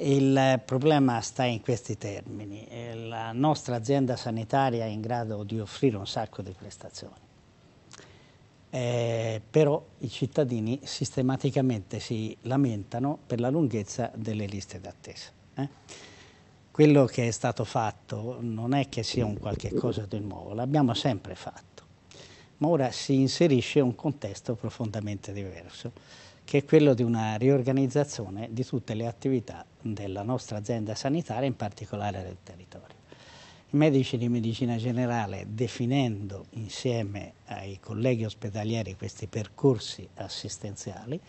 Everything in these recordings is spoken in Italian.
Il problema sta in questi termini. Eh, la nostra azienda sanitaria è in grado di offrire un sacco di prestazioni, eh, però i cittadini sistematicamente si lamentano per la lunghezza delle liste d'attesa. Eh? Quello che è stato fatto non è che sia un qualche cosa di nuovo, l'abbiamo sempre fatto ma ora si inserisce un contesto profondamente diverso, che è quello di una riorganizzazione di tutte le attività della nostra azienda sanitaria, in particolare del territorio. I medici di medicina generale, definendo insieme ai colleghi ospedalieri questi percorsi assistenziali,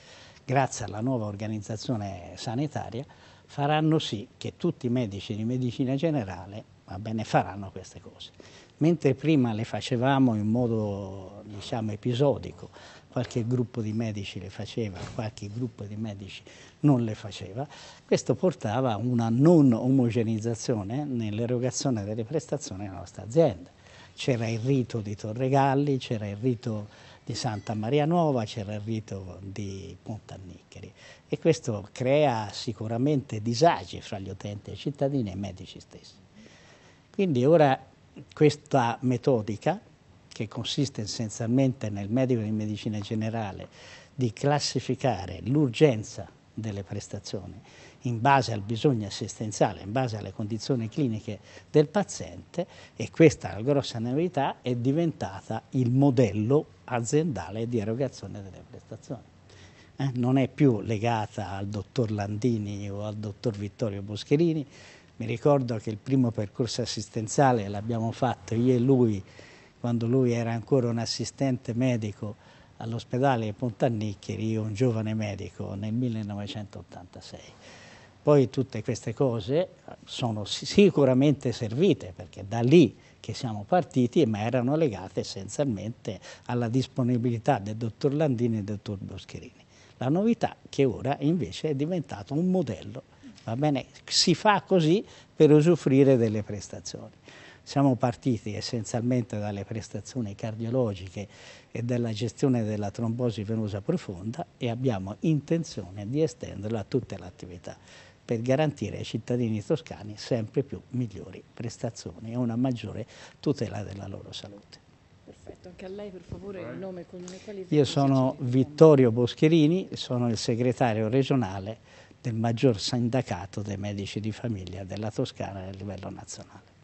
grazie alla nuova organizzazione sanitaria, faranno sì che tutti i medici di medicina generale va bene, faranno queste cose. Mentre prima le facevamo in modo diciamo, episodico, qualche gruppo di medici le faceva, qualche gruppo di medici non le faceva, questo portava a una non omogenizzazione nell'erogazione delle prestazioni alla nostra azienda. C'era il rito di Torregalli, c'era il rito di Santa Maria Nuova, c'era il rito di Pontanniccheri e questo crea sicuramente disagi fra gli utenti e i cittadini e i medici stessi. Quindi ora questa metodica, che consiste essenzialmente nel medico di medicina generale di classificare l'urgenza delle prestazioni in base al bisogno assistenziale, in base alle condizioni cliniche del paziente e questa è la grossa novità è diventata il modello aziendale di erogazione delle prestazioni. Eh? non è più legata al dottor Landini o al dottor Vittorio Boscherini, mi ricordo che il primo percorso assistenziale l'abbiamo fatto io e lui quando lui era ancora un assistente medico all'ospedale Pontanniccheri, io un giovane medico nel 1986. Poi tutte queste cose sono sicuramente servite perché da lì che siamo partiti, ma erano legate essenzialmente alla disponibilità del dottor Landini e del dottor Boscherini. La novità che ora invece è diventato un modello Va bene? Si fa così per usufruire delle prestazioni. Siamo partiti essenzialmente dalle prestazioni cardiologiche e dalla gestione della trombosi venosa profonda e abbiamo intenzione di estenderla a tutte le attività per garantire ai cittadini toscani sempre più migliori prestazioni e una maggiore tutela della loro salute. Perfetto, anche a lei per favore il nome e cognome qualificato. Io sono Vittorio Boscherini, sono il segretario regionale del maggior sindacato dei medici di famiglia della Toscana a livello nazionale.